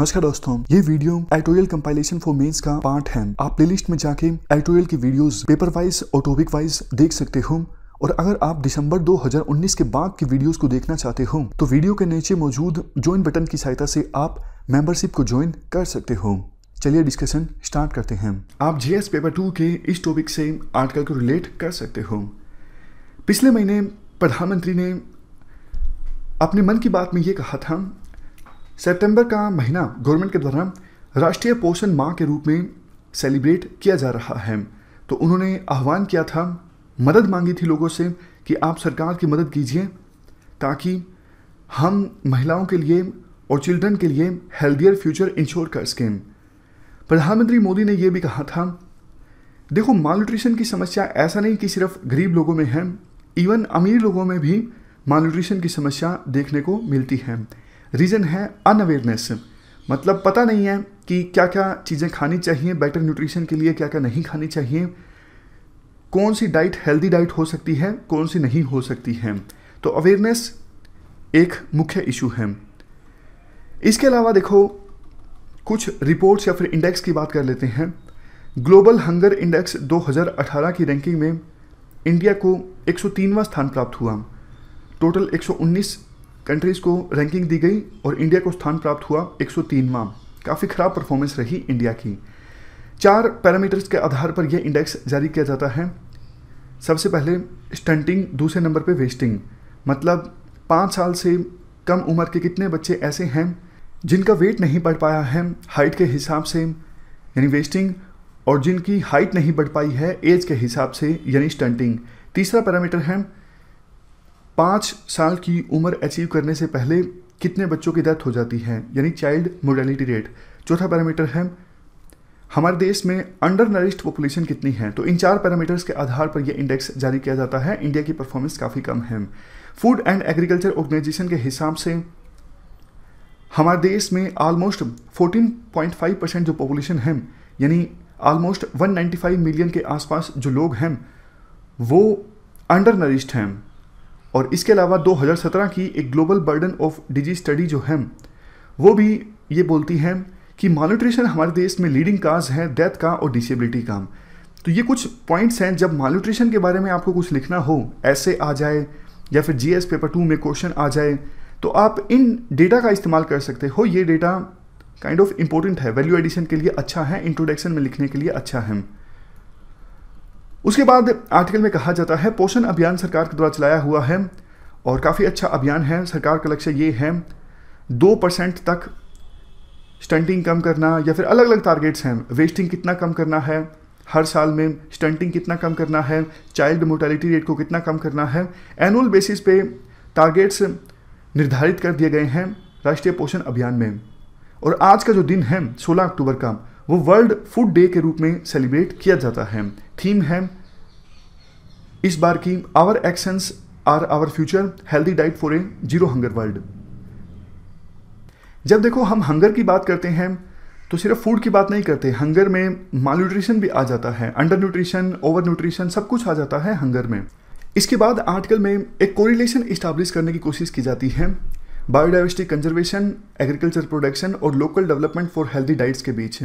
नमस्कार दोस्तों ये video editorial compilation for mains का पार्ट है आप प्लेलिस्ट में जाके एटोरियल की वीडियोस पेपर वाइज और टॉपिक वाइज देख सकते हो और अगर आप दिसंबर 2019 के बाद की वीडियोस को देखना चाहते हो तो वीडियो के नीचे मौजूद ज्वाइन बटन की सहायता से आप मेंबरशिप को ज्वाइन कर सकते हो चलिए डिस्कशन स्टार्ट करते हैं आप जीएस पेपर टू के इस टॉपिक से आर्टिकल को रिलेट कर सकते हो पिछले महीने प्रधानमंत्री ने अपने मन की बात में ये कहा था सितंबर का महीना गवर्नमेंट के द्वारा राष्ट्रीय पोषण माह के रूप में सेलिब्रेट किया जा रहा है तो उन्होंने आह्वान किया था मदद मांगी थी लोगों से कि आप सरकार की मदद कीजिए ताकि हम महिलाओं के लिए और चिल्ड्रन के लिए हेल्दियर फ्यूचर इंश्योर कर सकें प्रधानमंत्री मोदी ने यह भी कहा था देखो माल न्यूट्रिशन की समस्या ऐसा नहीं कि सिर्फ गरीब लोगों में है इवन अमीर लोगों में भी माल न्यूट्रिशन की समस्या देखने को मिलती है रीज़न है अनअवेयरनेस मतलब पता नहीं है कि क्या क्या चीज़ें खानी चाहिए बेटर न्यूट्रिशन के लिए क्या क्या नहीं खानी चाहिए कौन सी डाइट हेल्दी डाइट हो सकती है कौन सी नहीं हो सकती है तो अवेयरनेस एक मुख्य इशू है इसके अलावा देखो कुछ रिपोर्ट्स या फिर इंडेक्स की बात कर लेते हैं ग्लोबल हंगर इंडेक्स 2018 की रैंकिंग में इंडिया को 103वां स्थान प्राप्त हुआ टोटल 119 कंट्रीज़ को रैंकिंग दी गई और इंडिया को स्थान प्राप्त हुआ एक सौ काफ़ी ख़राब परफॉर्मेंस रही इंडिया की चार पैरामीटर्स के आधार पर यह इंडेक्स जारी किया जाता है सबसे पहले स्टंटिंग दूसरे नंबर पे वेस्टिंग मतलब पाँच साल से कम उम्र के कितने बच्चे ऐसे हैं जिनका वेट नहीं बढ़ पाया है हाइट के हिसाब से यानी वेस्टिंग और जिनकी हाइट नहीं बढ़ पाई है एज के हिसाब से यानी स्टंटिंग तीसरा पैरामीटर है पाँच साल की उम्र अचीव करने से पहले कितने बच्चों की डेथ हो जाती है यानी चाइल्ड मोर्टेलिटी रेट चौथा पैरामीटर है हमारे देश में अंडर नरिश्ड पॉपुलेशन कितनी है तो इन चार पैरामीटर्स के आधार पर यह इंडेक्स जारी किया जाता है इंडिया की परफॉर्मेंस काफ़ी कम है फूड एंड एग्रीकल्चर ऑर्गेनाइजेशन के हिसाब से हमारे देश में ऑलमोस्ट 14.5 परसेंट जो पॉपुलेशन है यानी ऑलमोस्ट 195 मिलियन के आसपास जो लोग हैं वो अंडर नरिश्ड हैं और इसके अलावा 2017 की एक global burden of disease study जो है वो भी ये बोलती है कि मालन्यूट्रिशन हमारे देश में लीडिंग काज है डेथ का और डिसेबिलिटी का तो ये कुछ पॉइंट्स हैं जब मालन्यूट्रिशन के बारे में आपको कुछ लिखना हो ऐसे आ जाए या फिर जीएस पेपर टू में क्वेश्चन आ जाए तो आप इन डेटा का इस्तेमाल कर सकते हो ये डेटा काइंड ऑफ इंपॉर्टेंट है वैल्यू एडिशन के लिए अच्छा है इंट्रोडक्शन में लिखने के लिए अच्छा है उसके बाद आर्टिकल में कहा जाता है पोषण अभियान सरकार के द्वारा चलाया हुआ है और काफ़ी अच्छा अभियान है सरकार का लक्ष्य ये है दो परसेंट तक स्टंटिंग कम करना या फिर अलग अलग टारगेट्स हैं वेस्टिंग कितना कम करना है हर साल में स्टंटिंग कितना कम करना है चाइल्ड मोर्टेलिटी रेट को कितना कम करना है एनुअल बेसिस पे टारगेट्स निर्धारित कर दिए गए हैं राष्ट्रीय पोषण अभियान में और आज का जो दिन है 16 अक्टूबर का वो वर्ल्ड फूड डे के रूप में सेलिब्रेट किया जाता है थीम है इस बार की our actions are our future healthy diet for a zero hunger world जब देखो हम हंगर की बात करते हैं तो सिर्फ फूड की बात नहीं करते हंगर में माल न्यूट्रिशन भी आ जाता है अंडर न्यूट्रिशन ओवर न्यूट्रिशन सब कुछ आ जाता है हंगर में इसके बाद आर्टिकल में एक कोरिलेशन इस्टाब्लिश करने की कोशिश की जाती है बायोडाइवर्सिटी कंजर्वेशन एग्रीकल्चर प्रोडक्शन और local development for healthy diets के बीच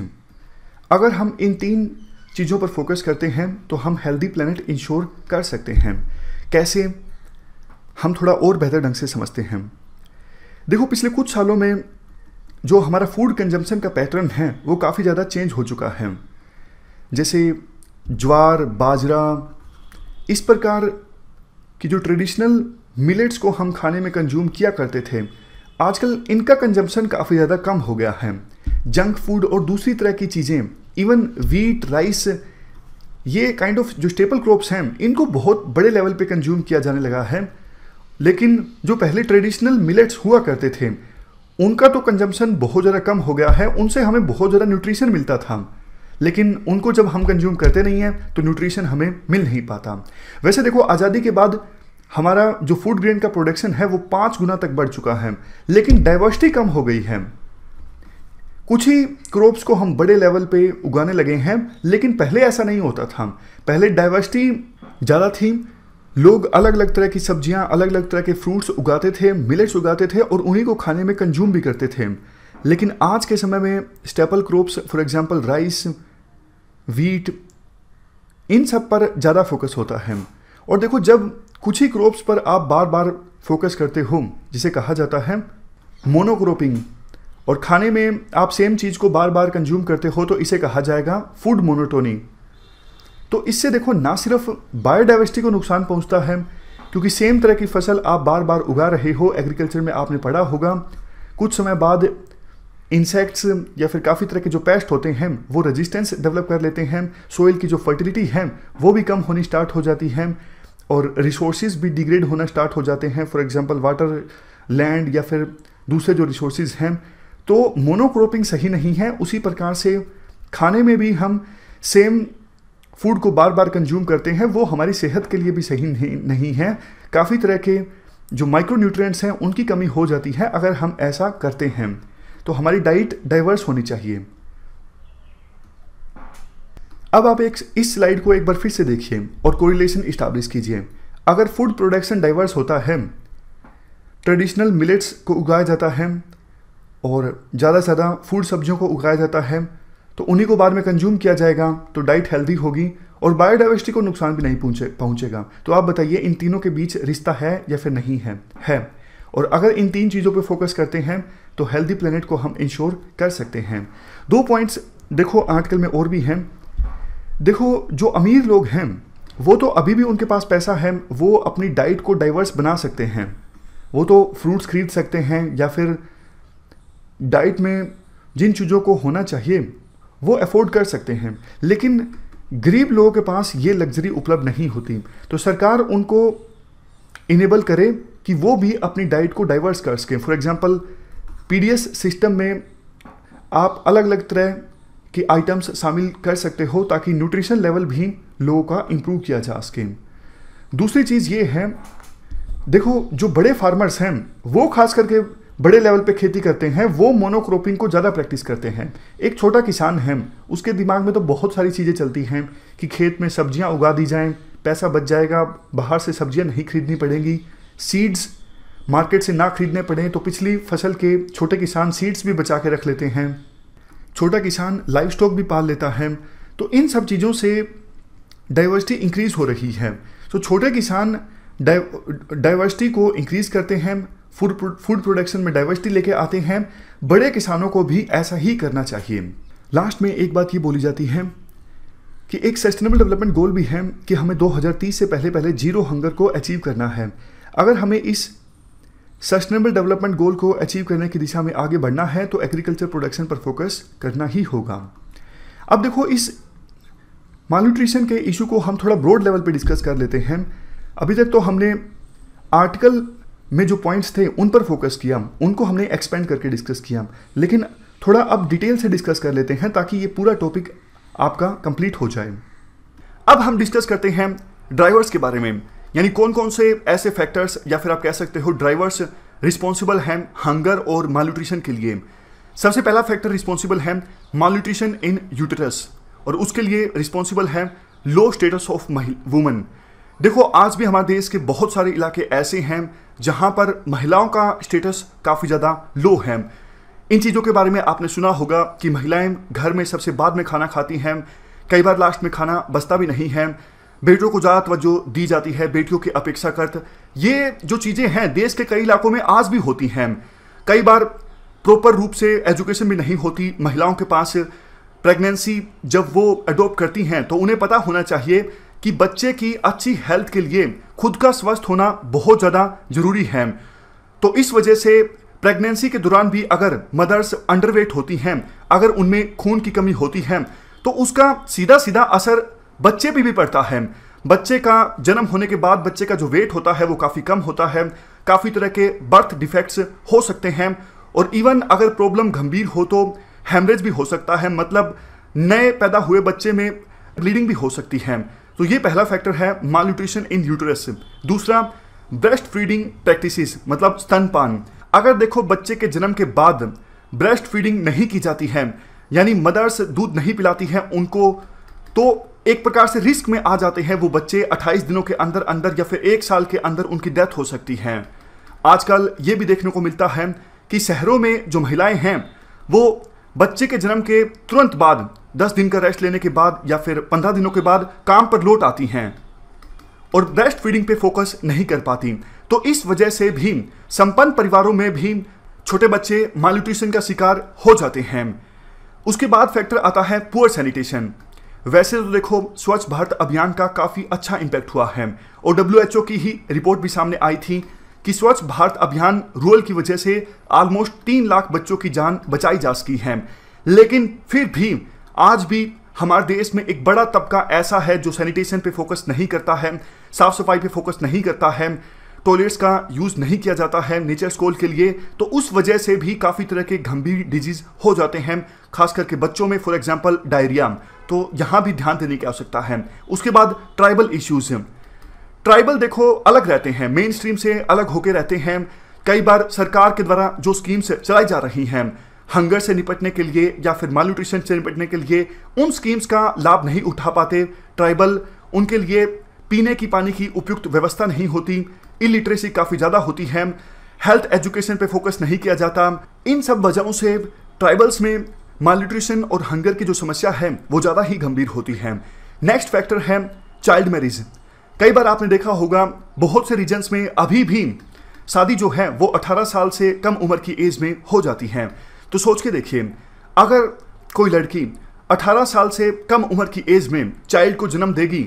अगर हम इन तीन चीज़ों पर फोकस करते हैं तो हम हेल्दी प्लानट इंश्योर कर सकते हैं कैसे हम थोड़ा और बेहतर ढंग से समझते हैं देखो पिछले कुछ सालों में जो हमारा फूड कंजम्पशन का पैटर्न है वो काफ़ी ज़्यादा चेंज हो चुका है जैसे ज्वार बाजरा इस प्रकार की जो ट्रेडिशनल मिलेट्स को हम खाने में कंज्यूम किया करते थे आजकल इनका कंजम्पशन काफ़ी ज़्यादा कम हो गया है जंक फूड और दूसरी तरह की चीज़ें इवन वीट राइस ये काइंड kind ऑफ of जो स्टेपल क्रॉप्स हैं इनको बहुत बड़े लेवल पे कंज्यूम किया जाने लगा है लेकिन जो पहले ट्रेडिशनल मिलेट्स हुआ करते थे उनका तो कंजम्पशन बहुत ज़्यादा कम हो गया है उनसे हमें बहुत ज़्यादा न्यूट्रिशन मिलता था लेकिन उनको जब हम कंज्यूम करते नहीं हैं तो न्यूट्रिशन हमें मिल नहीं पाता वैसे देखो आज़ादी के बाद हमारा जो फूड ग्रेन का प्रोडक्शन है वो पाँच गुना तक बढ़ चुका है लेकिन डाइवर्सिटी कम हो गई है कुछ ही क्रॉप्स को हम बड़े लेवल पे उगाने लगे हैं लेकिन पहले ऐसा नहीं होता था पहले डाइवर्सिटी ज़्यादा थी लोग अलग अलग तरह की सब्जियां अलग अलग तरह के फ्रूट्स उगाते थे मिलेट्स उगाते थे और उन्हीं को खाने में कंज्यूम भी करते थे लेकिन आज के समय में staple crops for example rice wheat इन सब पर ज़्यादा फोकस होता है और देखो जब कुछ ही क्रॉप्स पर आप बार बार फोकस करते हो जिसे कहा जाता है मोनोक्रोपिंग और खाने में आप सेम चीज़ को बार बार कंज्यूम करते हो तो इसे कहा जाएगा फूड मोनोटोनी तो इससे देखो ना सिर्फ बायोडाइवर्सिटी को नुकसान पहुंचता है क्योंकि सेम तरह की फसल आप बार बार उगा रहे हो एग्रीकल्चर में आपने पढ़ा होगा कुछ समय बाद इंसेक्ट्स या फिर काफ़ी तरह के जो पेस्ट होते हैं वो रेजिस्टेंस डेवलप कर लेते हैं सोइल की जो फर्टिलिटी है वो भी कम होनी स्टार्ट हो जाती है और रिसोर्सेज भी डिग्रेड होना स्टार्ट हो जाते हैं फॉर एग्जांपल वाटर लैंड या फिर दूसरे जो रिसोर्सेज हैं तो मोनोक्रोपिंग सही नहीं है उसी प्रकार से खाने में भी हम सेम फूड को बार बार कंज्यूम करते हैं वो हमारी सेहत के लिए भी सही नहीं, नहीं है काफ़ी तरह के जो माइक्रो हैं उनकी कमी हो जाती है अगर हम ऐसा करते हैं तो हमारी डाइट डाइवर्स होनी चाहिए अब आप एक इस स्लाइड को एक बार फिर से देखिए और कोरिलेशन इस्टाब्लिश कीजिए अगर फूड प्रोडक्शन डाइवर्स होता है ट्रेडिशनल मिलेट्स को उगाया जाता है और ज़्यादा से ज़्यादा फूड सब्जियों को उगाया जाता है तो उन्हीं को बाद में कंज्यूम किया जाएगा तो डाइट हेल्दी होगी और बायोडाइवर्सिटी को नुकसान भी नहीं पहुंचे पहुँचेगा तो आप बताइए इन तीनों के बीच रिश्ता है या फिर नहीं है है और अगर इन तीन चीज़ों पे फोकस करते हैं तो हेल्दी प्लानट को हम इंश्योर कर सकते हैं दो पॉइंट्स देखो आर्टिकल में और भी हैं देखो जो अमीर लोग हैं वो तो अभी भी उनके पास पैसा है वो अपनी डाइट को डाइवर्स बना सकते हैं वो तो फ्रूट्स खरीद सकते हैं या फिर डाइट में जिन चीज़ों को होना चाहिए वो अफोर्ड कर सकते हैं लेकिन गरीब लोगों के पास ये लग्जरी उपलब्ध नहीं होती तो सरकार उनको इनेबल करे कि वो भी अपनी डाइट को डाइवर्स कर सकें फॉर एग्ज़ाम्पल पी सिस्टम में आप अलग अलग तरह के आइटम्स शामिल कर सकते हो ताकि न्यूट्रिशन लेवल भी लोगों का इम्प्रूव किया जा सके दूसरी चीज़ ये है देखो जो बड़े फार्मर्स हैं वो खास करके बड़े लेवल पे खेती करते हैं वो मोनोक्रॉपिंग को ज़्यादा प्रैक्टिस करते हैं एक छोटा किसान है उसके दिमाग में तो बहुत सारी चीज़ें चलती हैं कि खेत में सब्जियां उगा दी जाएं पैसा बच जाएगा बाहर से सब्जियां नहीं खरीदनी पड़ेंगी सीड्स मार्केट से ना खरीदने पड़ें तो पिछली फसल के छोटे किसान सीड्स भी बचा के रख लेते हैं छोटा किसान लाइफ स्टॉक भी पाल लेता है तो इन सब चीज़ों से डाइवर्सिटी इंक्रीज़ हो रही है तो छोटे किसान डाइवर्सिटी को इंक्रीज़ करते हैं फूड फूड प्रोडक्शन में डाइवर्सिटी लेके आते हैं बड़े किसानों को भी ऐसा ही करना चाहिए लास्ट में एक बात ये बोली जाती है कि एक सस्टेनेबल डेवलपमेंट गोल भी है कि हमें 2030 से पहले पहले जीरो हंगर को अचीव करना है अगर हमें इस सस्टेनेबल डेवलपमेंट गोल को अचीव करने की दिशा में आगे बढ़ना है तो एग्रीकल्चर प्रोडक्शन पर फोकस करना ही होगा अब देखो इस मालन्यूट्रिशन के इशू को हम थोड़ा ब्रॉड लेवल पे डिस्कस कर लेते हैं अभी तक तो हमने आर्टिकल में जो पॉइंट्स थे उन पर फोकस किया उनको हमने एक्सपेंड करके डिस्कस किया लेकिन थोड़ा अब डिटेल से डिस्कस कर लेते हैं ताकि ये पूरा टॉपिक आपका कंप्लीट हो जाए अब हम डिस्कस करते हैं ड्राइवर्स के बारे में यानी कौन कौन से ऐसे फैक्टर्स या फिर आप कह सकते हो ड्राइवर्स रिस्पॉन्सिबल हैं हंगर और मालूट्रिशन के लिए सबसे पहला फैक्टर रिस्पॉन्सिबल है मालूट्रिशन इन यूटरस और उसके लिए रिस्पॉन्सिबल है लो स्टेटस ऑफ वुमेन देखो आज भी हमारे देश के बहुत सारे इलाके ऐसे हैं जहाँ पर महिलाओं का स्टेटस काफ़ी ज़्यादा लो है इन चीज़ों के बारे में आपने सुना होगा कि महिलाएं घर में सबसे बाद में खाना खाती हैं कई बार लास्ट में खाना बचता भी नहीं है बेटियों को ज़्यादा तवज्जो दी जाती है बेटियों की अपेक्षाकृत ये जो चीज़ें हैं देश के कई इलाकों में आज भी होती हैं कई बार प्रॉपर रूप से एजुकेशन भी नहीं होती महिलाओं के पास प्रेगनेंसी जब वो अडोप्ट करती हैं तो उन्हें पता होना चाहिए कि बच्चे की अच्छी हेल्थ के लिए खुद का स्वस्थ होना बहुत ज़्यादा ज़रूरी है तो इस वजह से प्रेगनेंसी के दौरान भी अगर मदर्स अंडरवेट होती हैं अगर उनमें खून की कमी होती है तो उसका सीधा सीधा असर बच्चे भी, भी पड़ता है बच्चे का जन्म होने के बाद बच्चे का जो वेट होता है वो काफ़ी कम होता है काफ़ी तरह के बर्थ डिफेक्ट्स हो सकते हैं और इवन अगर प्रॉब्लम गंभीर हो तो हेमरेज भी हो सकता है मतलब नए पैदा हुए बच्चे में ब्लीडिंग भी हो सकती है तो ये पहला फैक्टर है माल न्यूट्रिशन इन यूटरस दूसरा ब्रेस्ट फीडिंग प्रैक्टिस मतलब स्तनपान अगर देखो बच्चे के जन्म के बाद ब्रेस्ट फीडिंग नहीं की जाती है यानी मदर्स दूध नहीं पिलाती हैं उनको तो एक प्रकार से रिस्क में आ जाते हैं वो बच्चे 28 दिनों के अंदर अंदर या फिर एक साल के अंदर उनकी डेथ हो सकती है आजकल ये भी देखने को मिलता है कि शहरों में जो महिलाएं हैं वो बच्चे के जन्म के तुरंत बाद दस दिन का रेस्ट लेने के बाद या फिर पंद्रह दिनों के बाद काम पर लौट आती हैं और ब्रेस्ट फीडिंग पे फोकस नहीं कर पाती तो इस वजह से भी संपन्न परिवारों में भी छोटे बच्चे मालन्यूट्रिशन का शिकार हो जाते हैं उसके बाद फैक्टर आता है पुअर सैनिटेशन वैसे तो देखो स्वच्छ भारत अभियान का काफ़ी अच्छा इम्पैक्ट हुआ है और डब्ल्यू की ही रिपोर्ट भी सामने आई थी कि स्वच्छ भारत अभियान रूरल की वजह से ऑलमोस्ट तीन लाख बच्चों की जान बचाई जा सकी है लेकिन फिर भी आज भी हमारे देश में एक बड़ा तबका ऐसा है जो सैनिटेशन पे फोकस नहीं करता है साफ़ सफाई पे फोकस नहीं करता है टॉयलेट्स का यूज़ नहीं किया जाता है नेचर स्कोल के लिए तो उस वजह से भी काफ़ी तरह के गंभीर डिजीज़ हो जाते हैं खास करके बच्चों में फॉर एग्जांपल डायरिया तो यहाँ भी ध्यान देने की आवश्यकता है उसके बाद ट्राइबल इश्यूज़ ट्राइबल देखो अलग रहते हैं मेन स्ट्रीम से अलग होके रहते हैं कई बार सरकार के द्वारा जो स्कीम्स चलाई जा रही हैं हंगर से निपटने के लिए या फिर माल न्यूट्रिशन से निपटने के लिए उन स्कीम्स का लाभ नहीं उठा पाते ट्राइबल उनके लिए पीने की पानी की उपयुक्त व्यवस्था नहीं होती इलिटरेसी काफ़ी ज़्यादा होती है हेल्थ एजुकेशन पे फोकस नहीं किया जाता इन सब वजहों से ट्राइबल्स में माल न्यूट्रिशन और हंगर की जो समस्या है वो ज़्यादा ही गंभीर होती है नेक्स्ट फैक्टर है चाइल्ड मैरिज कई बार आपने देखा होगा बहुत से रीजन्स में अभी भी शादी जो है वो 18 साल से कम उम्र की एज में हो जाती है तो सोच के देखिए अगर कोई लड़की 18 साल से कम उम्र की एज में चाइल्ड को जन्म देगी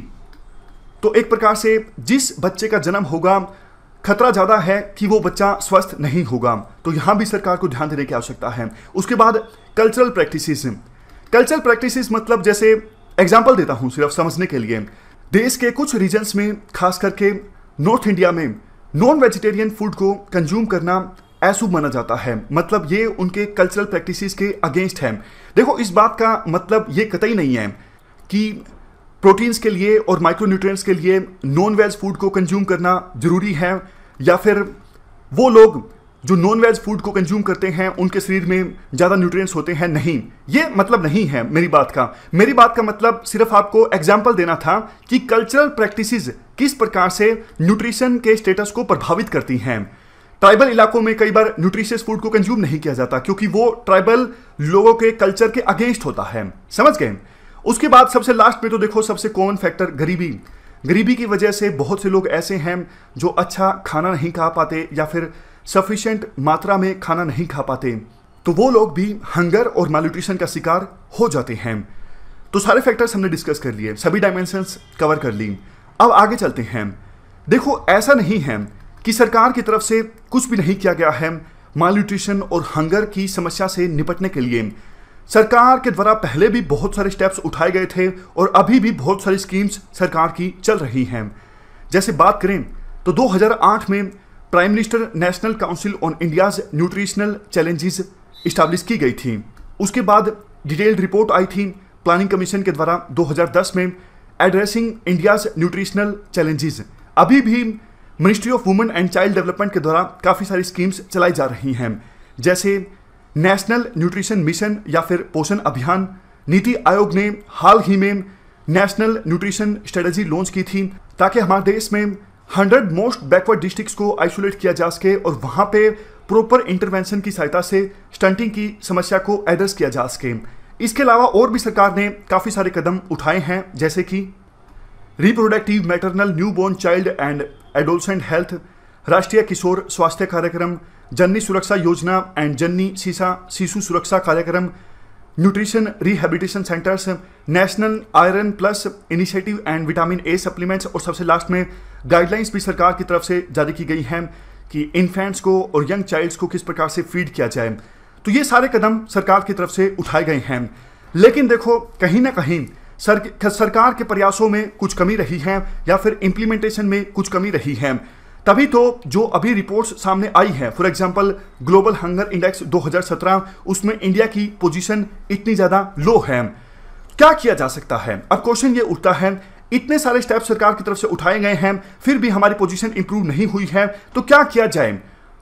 तो एक प्रकार से जिस बच्चे का जन्म होगा खतरा ज़्यादा है कि वो बच्चा स्वस्थ नहीं होगा तो यहाँ भी सरकार को ध्यान देने की आवश्यकता है उसके बाद कल्चरल प्रैक्टिसेस कल्चरल प्रैक्टिसेस मतलब जैसे एग्जाम्पल देता हूँ सिर्फ समझने के लिए देश के कुछ रीजन्स में खास करके नॉर्थ इंडिया में नॉन वेजिटेरियन फूड को कंज्यूम करना ऐसू माना जाता है मतलब ये उनके कल्चरल प्रैक्टिसेस के अगेंस्ट है देखो इस बात का मतलब ये कतई नहीं है कि प्रोटीन्स के लिए और माइक्रोन्यूट्रिएंट्स के लिए नॉन वेज फूड को कंज्यूम करना जरूरी है या फिर वो लोग जो नॉन वेज फूड को कंज्यूम करते हैं उनके शरीर में ज़्यादा न्यूट्रिएंट्स होते हैं नहीं ये मतलब नहीं है मेरी बात का मेरी बात का मतलब सिर्फ आपको एग्जाम्पल देना था कि कल्चरल प्रैक्टिसेस किस प्रकार से न्यूट्रिशन के स्टेटस को प्रभावित करती हैं ट्राइबल इलाकों में कई बार न्यूट्रिशियस फूड को कंज्यूम नहीं किया जाता क्योंकि वो ट्राइबल लोगों के कल्चर के अगेंस्ट होता है समझ गए उसके बाद सबसे लास्ट में तो देखो सबसे कॉमन फैक्टर गरीबी गरीबी की वजह से बहुत से लोग ऐसे हैं जो अच्छा खाना नहीं खा पाते या फिर सफिशेंट मात्रा में खाना नहीं खा पाते तो वो लोग भी हंगर और मालूट्रिशन का शिकार हो जाते हैं तो सारे फैक्टर्स हमने डिस्कस कर लिए सभी डायमेंशंस कवर कर ली अब आगे चलते हैं देखो ऐसा नहीं है कि सरकार की तरफ से कुछ भी नहीं किया गया है माल न्यूट्रिशन और हंगर की समस्या से निपटने के लिए सरकार के द्वारा पहले भी बहुत सारे स्टेप्स उठाए गए थे और अभी भी बहुत सारी स्कीम्स सरकार की चल रही हैं जैसे बात करें तो 2008 में prime minister national council on India's nutritional challenges establish की गई थी उसके बाद डिटेल्ड रिपोर्ट आई थी प्लानिंग कमीशन के द्वारा 2010 में एड्रेसिंग इंडियाज न्यूट्रिशनल चैलेंजेस अभी भी ministry of women and child development के द्वारा काफ़ी सारी स्कीम्स चलाई जा रही हैं जैसे नेशनल न्यूट्रिशन मिशन या फिर पोषण अभियान नीति आयोग ने हाल ही में नेशनल न्यूट्रिशन स्ट्रेटजी लॉन्च की थी ताकि हमारे देश में हंड्रेड मोस्ट बैकवर्ड डिस्ट्रिक्स को आइसोलेट किया जा सके और वहाँ पर प्रॉपर इंटरवेंशन की सहायता से स्टंटिंग की समस्या को एड्रेस किया जा सके इसके अलावा और भी सरकार ने काफ़ी सारे कदम उठाए हैं जैसे कि reproductive maternal newborn child and adolescent health राष्ट्रीय किशोर स्वास्थ्य कार्यक्रम जननी सुरक्षा योजना एंड जननी सीसा शिशु सुरक्षा कार्यक्रम nutrition rehabilitation centres national iron plus initiative and vitamin A supplements और सबसे लास्ट में गाइडलाइंस भी सरकार की तरफ से जारी की गई हैं कि इन्फेंट्स को और यंग चाइल्ड्स को किस प्रकार से फीड किया जाए तो ये सारे कदम सरकार की तरफ से उठाए गए हैं लेकिन देखो कहीं ना कहीं सर सरकार के प्रयासों में कुछ कमी रही है या फिर इम्प्लीमेंटेशन में कुछ कमी रही है तभी तो जो अभी रिपोर्ट्स सामने आई है for example global hunger index 2017 उसमें इंडिया की पोजीशन इतनी ज़्यादा लो है क्या किया जा सकता है अब क्वेश्चन ये उठता है इतने सारे स्टेप सरकार की तरफ से उठाए गए हैं फिर भी हमारी पोजीशन इंप्रूव नहीं हुई है तो क्या किया जाए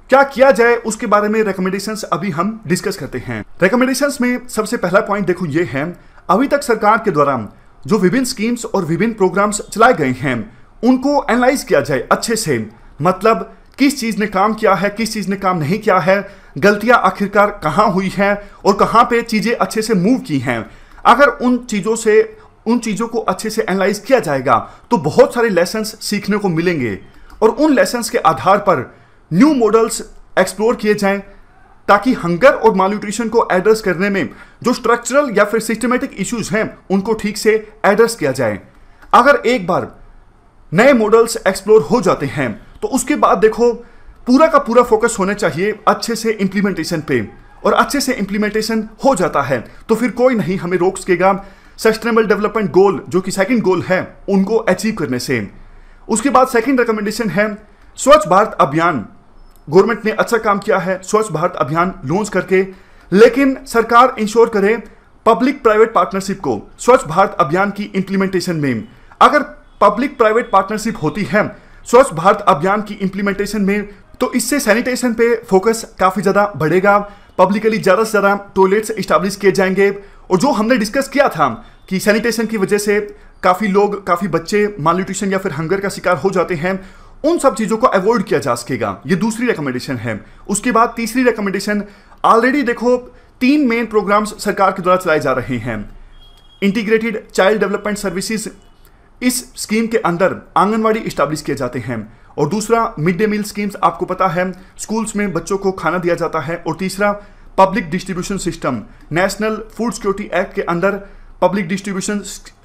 क्या किया जाए उसके बारे में रिकमेंडेशंस अभी हम डिस्कस करते हैं रिकमेंडेशंस में सबसे पहला पॉइंट देखो ये है अभी तक सरकार के द्वारा जो विभिन्न स्कीम्स और विभिन्न प्रोग्राम्स चलाए गए हैं उनको एनालाइज किया जाए अच्छे से मतलब किस चीज़ ने काम किया है किस चीज़ ने काम नहीं किया है गलतियां आखिरकार कहाँ हुई हैं और कहाँ पे चीज़ें अच्छे से मूव की हैं अगर उन चीज़ों से उन चीज़ों को अच्छे से एनालाइज किया जाएगा तो बहुत सारे लेसन्स सीखने को मिलेंगे और उन लेसन्स के आधार पर न्यू मॉडल्स एक्सप्लोर किए जाएं ताकि हंगर और मालन्यूट्रिशन को एड्रेस करने में जो स्ट्रक्चरल या फिर सिस्टमेटिक इश्यूज हैं उनको ठीक से एड्रेस किया जाए अगर एक बार नए मॉडल्स एक्सप्लोर हो जाते हैं तो उसके बाद देखो पूरा का पूरा फोकस होना चाहिए अच्छे से इम्प्लीमेंटेशन पे और अच्छे से इम्प्लीमेंटेशन हो जाता है तो फिर कोई नहीं हमें रोक सकेगा सस्टेनेबल डेवलपमेंट गोल जो कि सेकंड गोल है उनको अचीव करने से उसके बाद सेकंड रिकमेंडेशन है स्वच्छ भारत अभियान गवर्नमेंट ने अच्छा काम किया है स्वच्छ भारत अभियान लॉन्च करके लेकिन सरकार इंश्योर करे पब्लिक प्राइवेट पार्टनरशिप को स्वच्छ भारत अभियान की इंप्लीमेंटेशन में अगर पब्लिक प्राइवेट पार्टनरशिप होती है स्वच्छ भारत अभियान की इंप्लीमेंटेशन में तो इससे सैनिटेशन पे फोकस काफ़ी ज़्यादा बढ़ेगा पब्लिकली ज़्यादा से ज़्यादा टॉयलेट्स इस्टेब्लिश किए जाएंगे और जो हमने डिस्कस किया था कि सैनिटेशन की वजह से काफ़ी लोग काफ़ी बच्चे मालन्यूट्रिशन या फिर हंगर का शिकार हो जाते हैं उन सब चीज़ों को अवॉइड किया जा सकेगा ये दूसरी रिकमेंडेशन है उसके बाद तीसरी रिकमेंडेशन ऑलरेडी देखो तीन मेन प्रोग्राम्स सरकार के द्वारा चलाए जा रहे हैं इंटीग्रेटेड चाइल्ड डेवलपमेंट सर्विसेज इस स्कीम के अंदर आंगनवाड़ी स्टाब्लिश किए जाते हैं और दूसरा मिड डे मील स्कीम्स आपको पता है स्कूल्स में बच्चों को खाना दिया जाता है और तीसरा public distribution system national food security act के अंदर पब्लिक डिस्ट्रीब्यूशन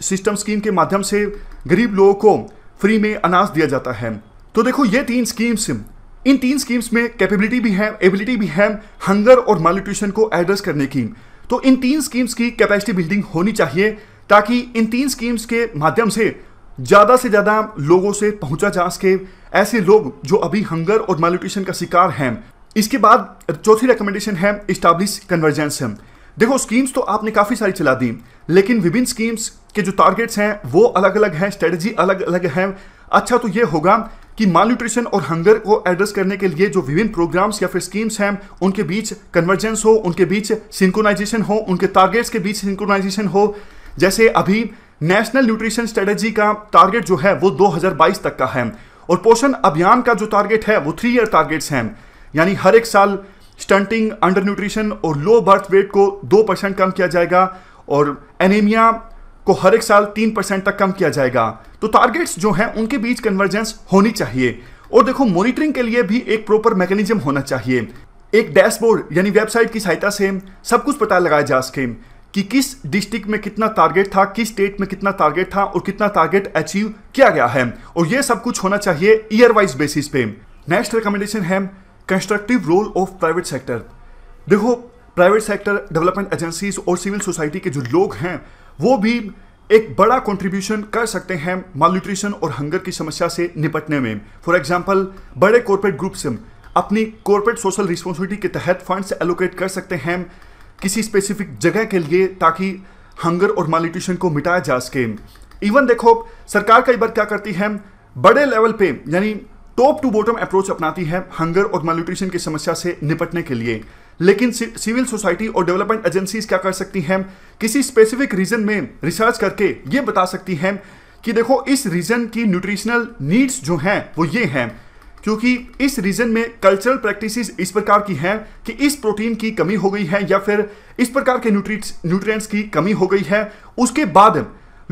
सिस्टम स्कीम के माध्यम से गरीब लोगों को फ्री में अनाज दिया जाता है तो देखो ये तीन स्कीम्स इन तीन स्कीम्स में कैपेबिलिटी भी है एबिलिटी भी है हंगर और मालूट्यूशन को एड्रेस करने की तो इन तीन स्कीम्स की कैपेसिटी बिल्डिंग होनी चाहिए ताकि इन तीन स्कीम्स के माध्यम से ज़्यादा से ज़्यादा लोगों से पहुंचा जा सके ऐसे लोग जो अभी हंगर और मालूट्यूशन का शिकार हैं इसके बाद चौथी रिकमेंडेशन है इस्टाब्लिश कन्वर्जेंस देखो स्कीम्स तो आपने काफ़ी सारी चला दी लेकिन विभिन्न स्कीम्स के जो टारगेट्स हैं वो अलग अलग हैं स्ट्रेटजी अलग अलग हैं अच्छा तो ये होगा कि माल न्यूट्रिशन और हंगर को एड्रेस करने के लिए जो विभिन्न प्रोग्राम्स या फिर स्कीम्स हैं उनके बीच कन्वर्जेंस हो उनके बीच सिंक्रोनाइजेशन हो उनके टारगेट्स के बीच सिंक्रोनाइजेशन हो जैसे अभी नेशनल न्यूट्रिशन स्ट्रेटजी का टारगेट जो है वो 2022 तक का है और पोषण अभियान का जो टारगेट है वो थ्री ईयर टारगेट्स हैं यानी हर एक साल स्टंटिंग अंडर न्यूट्रिशन और लो बर्थ वेट को दो परसेंट कम किया जाएगा और एनीमिया को हर एक साल तीन परसेंट तक कम किया जाएगा तो टारगेट्स जो हैं उनके बीच कन्वर्जेंस होनी चाहिए और देखो मॉनिटरिंग के लिए भी एक प्रॉपर मैकेनिज्म होना चाहिए एक डैशबोर्ड यानी वेबसाइट की सहायता से सब कुछ पता लगाया जा सके कि किस डिस्ट्रिक्ट में कितना टारगेट था किस स्टेट में कितना टारगेट था और कितना टारगेट अचीव किया गया है और यह सब कुछ होना चाहिए ईयर वाइज बेसिस पे नेक्स्ट रिकमेंडेशन है constructive role of private sector देखो प्राइवेट सेक्टर डेवलपमेंट एजेंसीज और सिविल सोसाइटी के जो लोग हैं वो भी एक बड़ा कंट्रीब्यूशन कर सकते हैं माल न्यूट्रिशन और हंगर की समस्या से निपटने में फॉर एग्जाम्पल बड़े कॉरपोरेट ग्रुप से अपनी कॉरपोरेट सोशल रिस्पॉन्सिबिलिटी के तहत फंड्स एलोकेट कर सकते हैं किसी स्पेसिफिक जगह के लिए ताकि हंगर और माल न्यूट्रिशन को मिटाया जा सके इवन देखो सरकार कई बार क्या करती है बड़े लेवल पे यानी टॉप टू बॉटम अप्रोच अपनाती है हंगर और माल न्यूट्रिशन की समस्या से निपटने के लिए लेकिन सिविल सोसाइटी और डेवलपमेंट एजेंसीज क्या कर सकती हैं किसी स्पेसिफिक रीजन में रिसर्च करके ये बता सकती हैं कि देखो इस रीजन की न्यूट्रिशनल नीड्स जो हैं वो ये हैं क्योंकि इस रीजन में कल्चरल प्रैक्टिसेस इस प्रकार की हैं कि इस प्रोटीन की कमी हो गई है या फिर इस प्रकार के न्यूट्रीट्स न्यूट्रिएंट्स की कमी हो गई है उसके बाद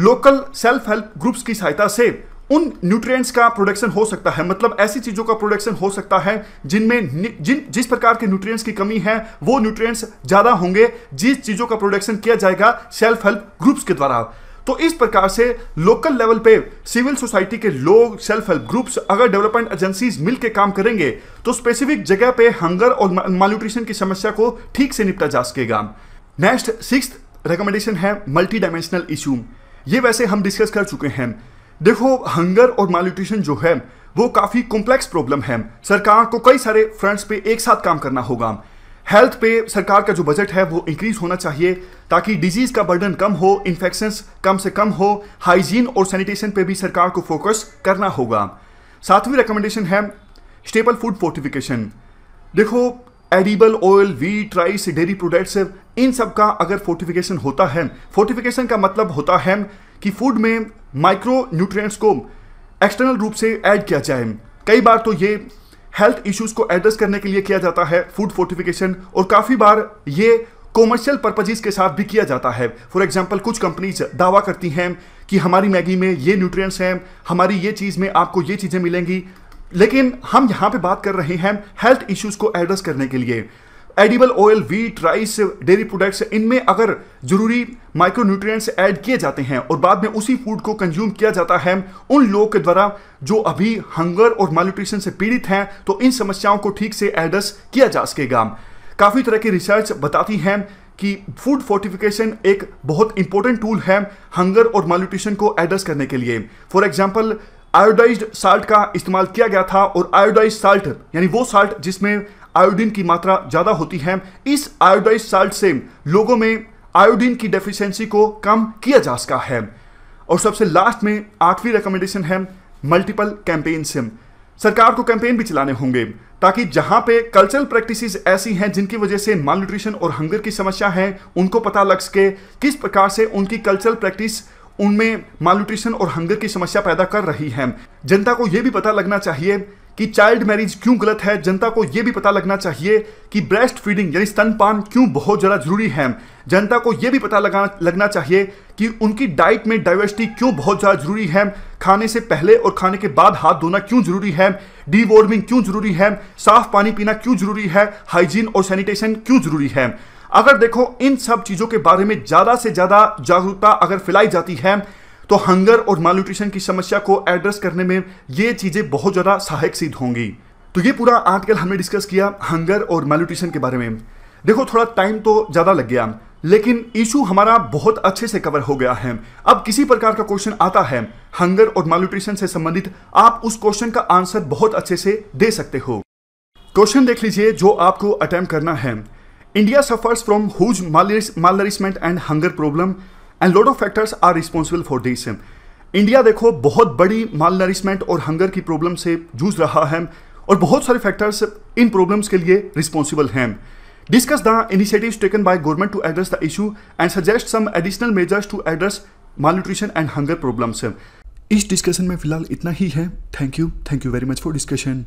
लोकल सेल्फ हेल्प ग्रुप्स की सहायता से उन न्यूट्रिएंट्स का प्रोडक्शन हो सकता है मतलब ऐसी चीज़ों का प्रोडक्शन हो सकता है जिनमें जिन जिस प्रकार के न्यूट्रिएंट्स की कमी है वो न्यूट्रिएंट्स ज़्यादा होंगे जिस चीज़ों का प्रोडक्शन किया जाएगा सेल्फ हेल्प ग्रुप्स के द्वारा तो इस प्रकार से लोकल लेवल पे सिविल सोसाइटी के लोग सेल्फ हेल्प ग्रुप्स अगर डेवलपमेंट एजेंसीज मिलकर काम करेंगे तो स्पेसिफिक जगह पे हंगर और मालूट्रिशन की समस्या को ठीक से निपटा जा सकेगा नेक्स्ट सिक्स रिकमेंडेशन है मल्टी डायमेंशनल इशू ये वैसे हम डिस्कस कर चुके हैं देखो हंगर और माल्यूट्रिशन जो है वो काफ़ी कॉम्प्लेक्स प्रॉब्लम है सरकार को कई सारे फ्रंट्स पे एक साथ काम करना होगा हेल्थ पे सरकार का जो बजट है वो इंक्रीज होना चाहिए ताकि डिजीज़ का बर्डन कम हो इन्फेक्शन कम से कम हो हाइजीन और सैनिटेशन पे भी सरकार को फोकस करना होगा सातवीं रिकमेंडेशन है स्टेबल फूड फोर्टिफिकेशन देखो edible oil wheat rice dairy products इन सब का अगर फोर्टिफिकेशन होता है फोर्टिफिकेशन का मतलब होता है कि फूड में माइक्रो न्यूट्रिएंट्स को एक्सटर्नल रूप से ऐड किया जाए कई बार तो ये हेल्थ इश्यूज को एड्रेस करने के लिए किया जाता है फूड फोर्टिफिकेशन और काफ़ी बार ये कॉमर्शियल पर्पजेज के साथ भी किया जाता है फॉर एग्जाम्पल कुछ कंपनीज दावा करती हैं कि हमारी मैगी में ये न्यूट्रिएंट्स हैं हमारी ये चीज़ में आपको ये चीज़ें मिलेंगी लेकिन हम यहाँ पे बात कर रहे हैं हेल्थ इश्यूज को एड्रेस करने के लिए edible oil wheat rice dairy products इनमें अगर जरूरी माइक्रोन्यूट्रिएंट्स ऐड किए जाते हैं और बाद में उसी फूड को कंज्यूम किया जाता है उन लोगों के द्वारा जो अभी हंगर और मालन्यूट्रिशन से पीड़ित हैं तो इन समस्याओं को ठीक से एड्रेस किया जा सकेगा काफ़ी तरह की रिसर्च बताती हैं कि फूड फोर्टिफिकेशन एक बहुत इंपॉर्टेंट टूल है हंगर और मालन्यूट्रिशन को एड्रेस करने के लिए फॉर एग्जाम्पल आयोडाइज साल्ट का इस्तेमाल किया गया था और आयोडाइज साल्ट यानी वो साल्ट जिसमें आयोडीन की मात्रा ज़्यादा होती है इस आयोडाइज साल्ट से लोगों में आयोडीन की डेफिशिएंसी को कम किया जा सका है और सबसे लास्ट में आठवीं रिकमेंडेशन है मल्टीपल कैंपेन से सरकार को कैंपेन भी चलाने होंगे ताकि जहां पे कल्चरल प्रैक्टिसेस ऐसी हैं जिनकी वजह से माल न्यूट्रिशन और हंगर की समस्या है उनको पता लग सके किस प्रकार से उनकी कल्चरल प्रैक्टिस उनमें माल न्यूट्रिशन और हंगर की समस्या पैदा कर रही है जनता को यह भी पता लगना चाहिए कि चाइल्ड मैरिज क्यों गलत है जनता को यह भी पता लगना चाहिए कि ब्रेस्ट फीडिंग यानी स्तनपान क्यों बहुत ज़्यादा जरूरी है जनता को यह भी पता लगा लगना चाहिए कि उनकी डाइट में डाइवर्सिटी क्यों बहुत ज़्यादा जरूरी है खाने से पहले और खाने के बाद हाथ धोना क्यों जरूरी है डीवॉर्मिंग क्यों जरूरी है साफ पानी पीना क्यों जरूरी है हाइजीन और सैनिटेशन क्यों जरूरी है अगर देखो इन सब चीज़ों के बारे में ज़्यादा से ज़्यादा जागरूकता अगर फैलाई जाती है तो हंगर और माल न्यूट्रिशन की समस्या को एड्रेस करने में ये चीज़ें बहुत ज़्यादा सहायक सिद्ध होंगी तो ये पूरा आर्टिकल हमने डिस्कस किया हंगर और माल न्यूट्रिशन के बारे में देखो थोड़ा टाइम तो ज़्यादा लग गया लेकिन इशू हमारा बहुत अच्छे से कवर हो गया है अब किसी प्रकार का क्वेश्चन आता है हंगर और मालूट्रिशन से संबंधित आप उस क्वेश्चन का आंसर बहुत अच्छे से दे सकते हो क्वेश्चन देख लीजिए जो आपको अटेम्प्ट करना है India suffers from huge malnourishment and hunger problem and load of factors are responsible for this India देखो बहुत बड़ी माल नरिशमेंट और हंगर की प्रॉब्लम से जूझ रहा है और बहुत सारे फैक्टर्स इन प्रॉब्लम्स के लिए रिस्पॉन्सिबल हैं discuss the initiatives taken by government to address the issue and suggest some additional measures to address malnutrition and hunger problems इस डिस्कशन में फिलहाल इतना ही है thank you thank you very much for discussion